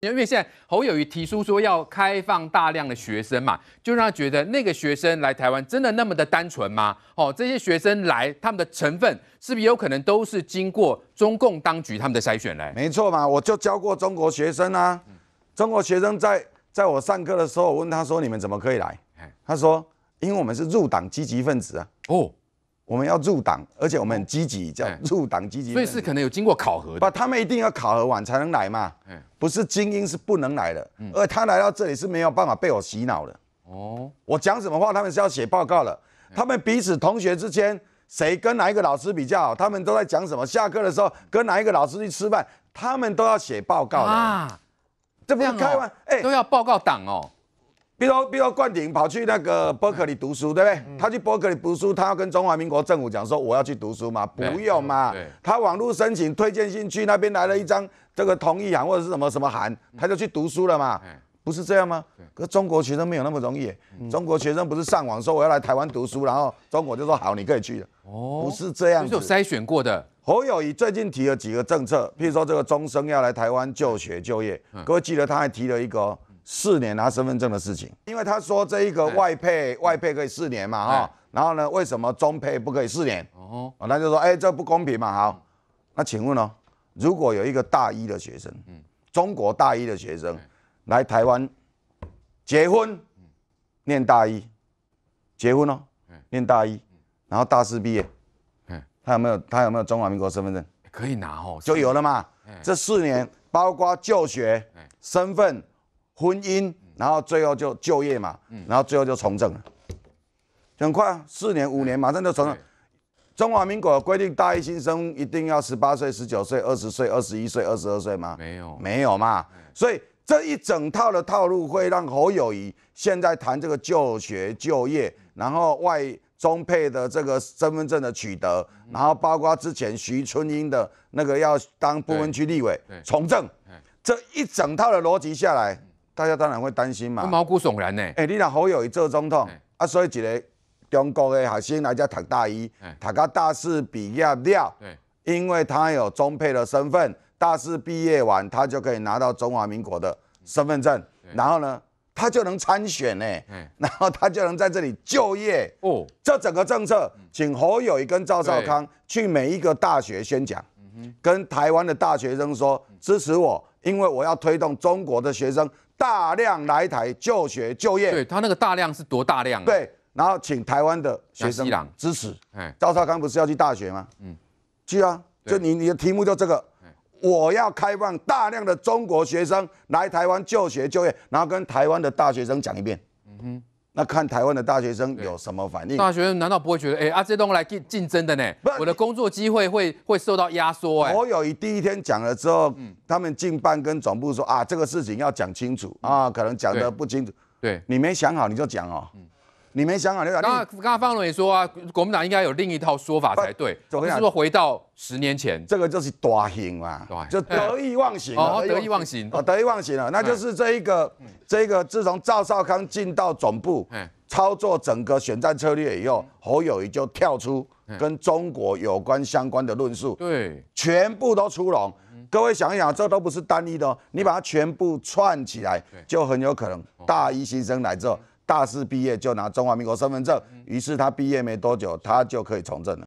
因为现在侯友谊提出说要开放大量的学生嘛，就让他觉得那个学生来台湾真的那么的单纯吗？哦，这些学生来他们的成分是不是有可能都是经过中共当局他们的筛选呢？没错嘛，我就教过中国学生啊，中国学生在在我上课的时候，我问他说你们怎么可以来？他说因为我们是入党积极分子啊。哦。我们要入党，而且我们很积极，叫入党积极。所以是可能有经过考核不，他们一定要考核完才能来嘛。不是精英是不能来的。嗯，而他来到这里是没有办法被我洗脑的。哦，我讲什么话，他们是要写报告的。他们彼此同学之间，谁跟哪一个老师比较好，他们都在讲什么。下课的时候跟哪一个老师去吃饭，他们都要写报告的。啊，这不要开玩笑，哎，都要报告党哦。比如，比如冠鼎跑去那个伯克利读书，对不对？他去伯克利读书，他要跟中华民国政府讲说我要去读书嘛，不用嘛？他网络申请推荐信去那边来了一张这个同意函或者是什么什么函，他就去读书了嘛？不是这样吗？可中国学生没有那么容易，中国学生不是上网说我要来台湾读书，然后中国就说好你可以去了，不是这样子？是有筛选过的。侯友谊最近提了几个政策，譬如说这个中生要来台湾就学就业，各位记得他还提了一个。四年拿身份证的事情，因为他说这一个外配外配可以四年嘛哈，然后呢，为什么中配不可以四年？哦，那就说哎，这不公平嘛。好，那请问哦，如果有一个大一的学生，嗯，中国大一的学生来台湾结婚，念大一，结婚哦，念大一，然后大四毕业，他有没有他有没有中华民国身份证？可以拿哦，就有了嘛。这四年包括就学，身份。婚姻，然后最后就就业嘛，然后最后就从政了，很快四年五年马上就从政。中华民国规定大一新生一定要十八岁、十九岁、二十岁、二十一岁、二十二岁吗？没有，没有嘛。所以这一整套的套路会让侯友谊现在谈这个就学就业，然后外中配的这个身份证的取得，然后包括之前徐春英的那个要当部分区立委从政，这一整套的逻辑下来。大家当然会担心嘛，毛骨悚然呢。哎，你让侯友一做总统，啊，所以一个中国的学生来这读大一，他跟大四毕业了，对，因为他有中配的身份，大四毕业完，他就可以拿到中华民国的身份证，然后呢，他就能参选呢，然后他就能在这里就业。哦，这整个政策，请侯友谊跟赵少康去每一个大学宣讲，跟台湾的大学生说支持我，因为我要推动中国的学生。大量来台就学就业，对他那个大量是多大量？对，然后请台湾的学生支持。哎，赵少康不是要去大学吗？嗯，去啊，就你你的题目就这个，我要开放大量的中国学生来台湾就学就业，然后跟台湾的大学生讲一遍。嗯哼。那看台湾的大学生有什么反应？大学生难道不会觉得，哎，阿这东来竞竞争的呢？我的工作机会会会受到压缩？哎，我有以第一天讲了之后，嗯，他们进办跟总部说啊，这个事情要讲清楚啊，可能讲的不清楚，对，你没想好你就讲哦。你没想好，刚刚刚刚方荣也说啊，国民党应该有另一套说法才对。样？是是回到十年前，这个就是大行嘛，就得意忘形哦，得意忘形哦，得意忘形了，那就是这一个，这个自从赵少康进到总部，操作整个选战策略以后，侯友谊就跳出跟中国有关相关的论述，对，全部都出笼。各位想一想，这都不是单一的，你把它全部串起来，就很有可能大一新生来之后。大四毕业就拿中华民国身份证，于是他毕业没多久，他就可以从政了。